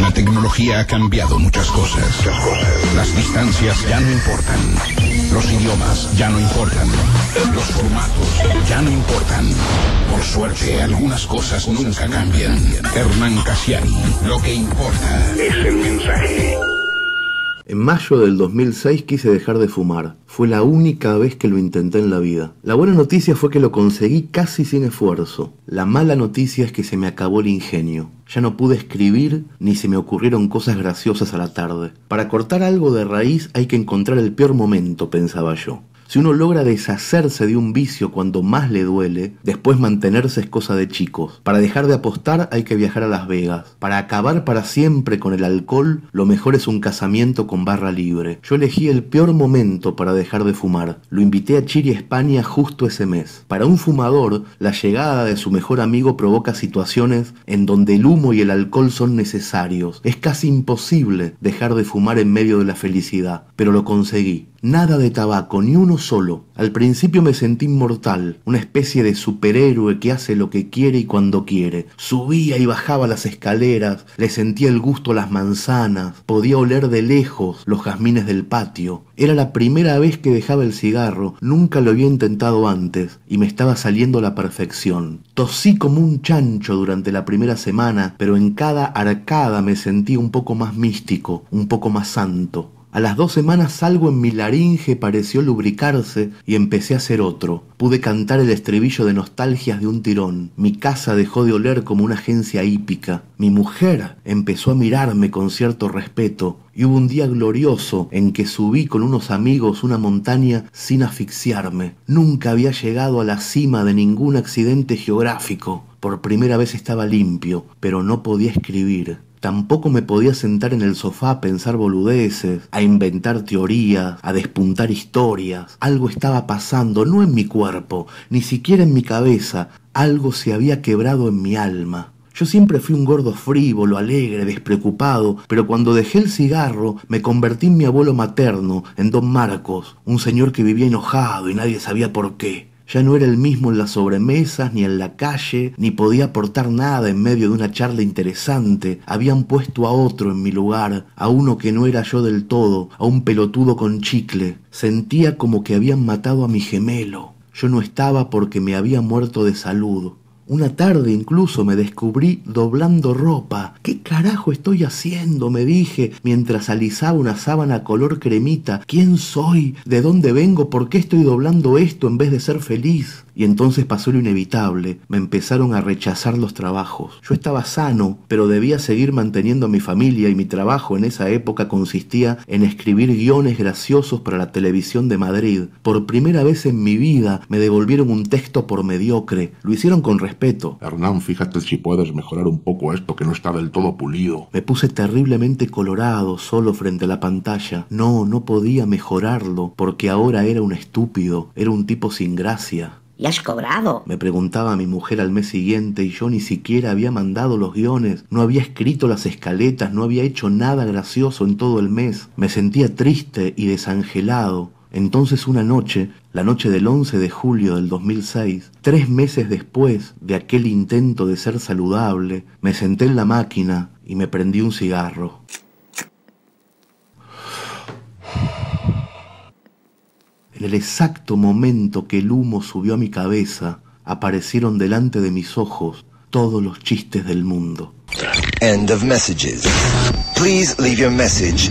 La tecnología ha cambiado muchas cosas. Las distancias ya no importan. Los idiomas ya no importan. Los formatos ya no importan. Por suerte, algunas cosas nunca cambian. Hernán Casiani, lo que importa es el mensaje. En mayo del 2006 quise dejar de fumar. Fue la única vez que lo intenté en la vida. La buena noticia fue que lo conseguí casi sin esfuerzo. La mala noticia es que se me acabó el ingenio. Ya no pude escribir ni se me ocurrieron cosas graciosas a la tarde. Para cortar algo de raíz hay que encontrar el peor momento, pensaba yo. Si uno logra deshacerse de un vicio cuando más le duele, después mantenerse es cosa de chicos. Para dejar de apostar hay que viajar a Las Vegas. Para acabar para siempre con el alcohol, lo mejor es un casamiento con barra libre. Yo elegí el peor momento para dejar de fumar. Lo invité a Chile, España justo ese mes. Para un fumador, la llegada de su mejor amigo provoca situaciones en donde el humo y el alcohol son necesarios. Es casi imposible dejar de fumar en medio de la felicidad, pero lo conseguí. Nada de tabaco, ni uno solo. Al principio me sentí inmortal, una especie de superhéroe que hace lo que quiere y cuando quiere. Subía y bajaba las escaleras, le sentía el gusto a las manzanas, podía oler de lejos los jazmines del patio. Era la primera vez que dejaba el cigarro, nunca lo había intentado antes, y me estaba saliendo a la perfección. Tosí como un chancho durante la primera semana, pero en cada arcada me sentí un poco más místico, un poco más santo. A las dos semanas algo en mi laringe pareció lubricarse y empecé a hacer otro. Pude cantar el estribillo de nostalgias de un tirón. Mi casa dejó de oler como una agencia hípica. Mi mujer empezó a mirarme con cierto respeto y hubo un día glorioso en que subí con unos amigos una montaña sin asfixiarme. Nunca había llegado a la cima de ningún accidente geográfico. Por primera vez estaba limpio, pero no podía escribir. Tampoco me podía sentar en el sofá a pensar boludeces, a inventar teorías, a despuntar historias. Algo estaba pasando, no en mi cuerpo, ni siquiera en mi cabeza. Algo se había quebrado en mi alma. Yo siempre fui un gordo frívolo, alegre, despreocupado, pero cuando dejé el cigarro me convertí en mi abuelo materno, en don Marcos, un señor que vivía enojado y nadie sabía por qué. Ya no era el mismo en las sobremesas, ni en la calle, ni podía aportar nada en medio de una charla interesante. Habían puesto a otro en mi lugar, a uno que no era yo del todo, a un pelotudo con chicle. Sentía como que habían matado a mi gemelo. Yo no estaba porque me había muerto de salud. Una tarde incluso me descubrí doblando ropa. ¿Qué carajo estoy haciendo? me dije mientras alisaba una sábana color cremita. ¿Quién soy? ¿De dónde vengo? ¿Por qué estoy doblando esto en vez de ser feliz? Y entonces pasó lo inevitable, me empezaron a rechazar los trabajos. Yo estaba sano, pero debía seguir manteniendo a mi familia y mi trabajo en esa época consistía en escribir guiones graciosos para la televisión de Madrid. Por primera vez en mi vida me devolvieron un texto por mediocre. Lo hicieron con respeto. Hernán, fíjate si puedes mejorar un poco esto que no está del todo pulido. Me puse terriblemente colorado solo frente a la pantalla. No, no podía mejorarlo porque ahora era un estúpido, era un tipo sin gracia. ¿Y has cobrado? Me preguntaba mi mujer al mes siguiente y yo ni siquiera había mandado los guiones, no había escrito las escaletas, no había hecho nada gracioso en todo el mes. Me sentía triste y desangelado. Entonces una noche, la noche del 11 de julio del 2006, tres meses después de aquel intento de ser saludable, me senté en la máquina y me prendí un cigarro. En el exacto momento que el humo subió a mi cabeza, aparecieron delante de mis ojos todos los chistes del mundo. messages. Please message